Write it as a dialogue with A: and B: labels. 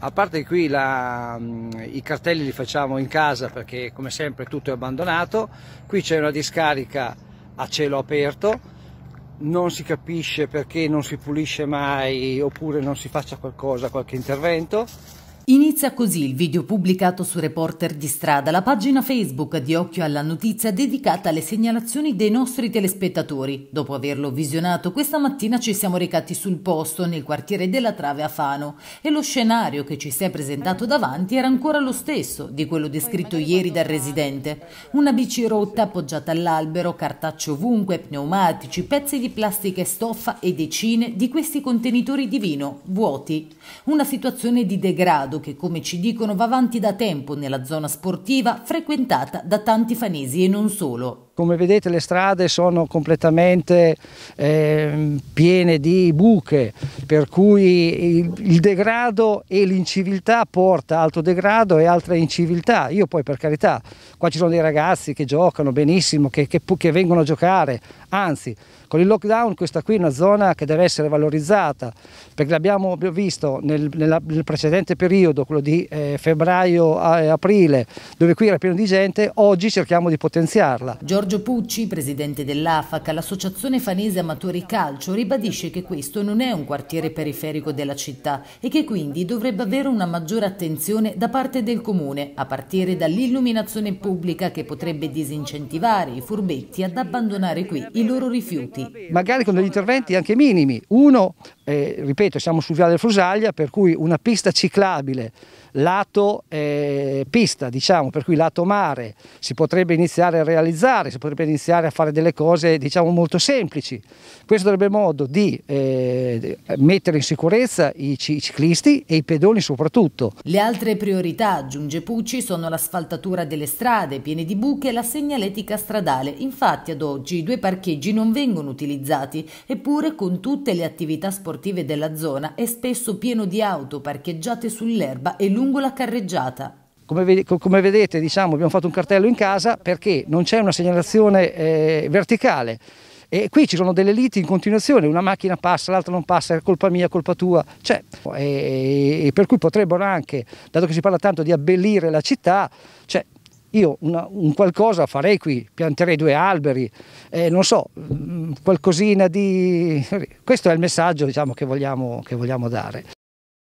A: A parte che qui la, mm, i cartelli li facciamo in casa perché come sempre tutto è abbandonato, qui c'è una discarica a cielo aperto, non si capisce perché non si pulisce mai oppure non si faccia
B: qualcosa, qualche intervento. Inizia così il video pubblicato su Reporter di Strada, la pagina Facebook di Occhio alla Notizia dedicata alle segnalazioni dei nostri telespettatori. Dopo averlo visionato, questa mattina ci siamo recati sul posto, nel quartiere della Trave a Fano, e lo scenario che ci si è presentato davanti era ancora lo stesso di quello descritto ieri dal residente. Una bici rotta appoggiata all'albero, cartacce ovunque, pneumatici, pezzi di plastica e stoffa e decine di questi contenitori di vino, vuoti. Una situazione di degrado Belgrado che, come ci dicono, va avanti da tempo nella zona sportiva frequentata da tanti fanesi e non solo.
A: Come vedete le strade sono completamente eh, piene di buche, per cui il, il degrado e l'inciviltà porta altro degrado e altra inciviltà. Io poi per carità, qua ci sono dei ragazzi che giocano benissimo, che, che, che vengono a giocare, anzi con il lockdown questa qui è una zona che deve essere valorizzata, perché l'abbiamo visto nel, nella, nel, precedente periodo, quello di eh, febbraio-aprile, dove qui era pieno di gente, oggi cerchiamo di potenziarla.
B: Giorgio Pucci, presidente dell'AFAC, l'associazione fanese amatori calcio, ribadisce che questo non è un quartiere periferico della città e che quindi dovrebbe avere una maggiore attenzione da parte del comune, a partire dall'illuminazione pubblica che potrebbe disincentivare i furbetti ad abbandonare qui i loro rifiuti.
A: Magari con degli interventi anche minimi. Uno, eh, ripeto, siamo sul viale Frusaglia, per cui una pista ciclabile, lato eh, pista, diciamo, per cui lato mare, si potrebbe iniziare a realizzare si potrebbe iniziare a fare delle cose diciamo molto semplici. Questo darebbe modo di eh, mettere in sicurezza i, i ciclisti e i pedoni soprattutto.
B: Le altre priorità, aggiunge Pucci, sono l'asfaltatura delle strade piene di buche e la segnaletica stradale. Infatti ad oggi i due parcheggi non vengono utilizzati, eppure con tutte le attività sportive della zona è spesso pieno di auto parcheggiate sull'erba e lungo la carreggiata.
A: Come, vedete diciamo, abbiamo fatto un cartello in casa perché non c'è una segnalazione eh, verticale e qui ci sono delle liti in continuazione, una macchina passa, l'altra non passa, è colpa mia, colpa tua, cioè, e, e per cui potrebbero anche, dato che si parla tanto di abbellire la città, cioè, io una, un qualcosa farei qui, pianterei due alberi, eh, non so, mm, qualcosina di... Questo è il messaggio diciamo, che, vogliamo, che vogliamo dare.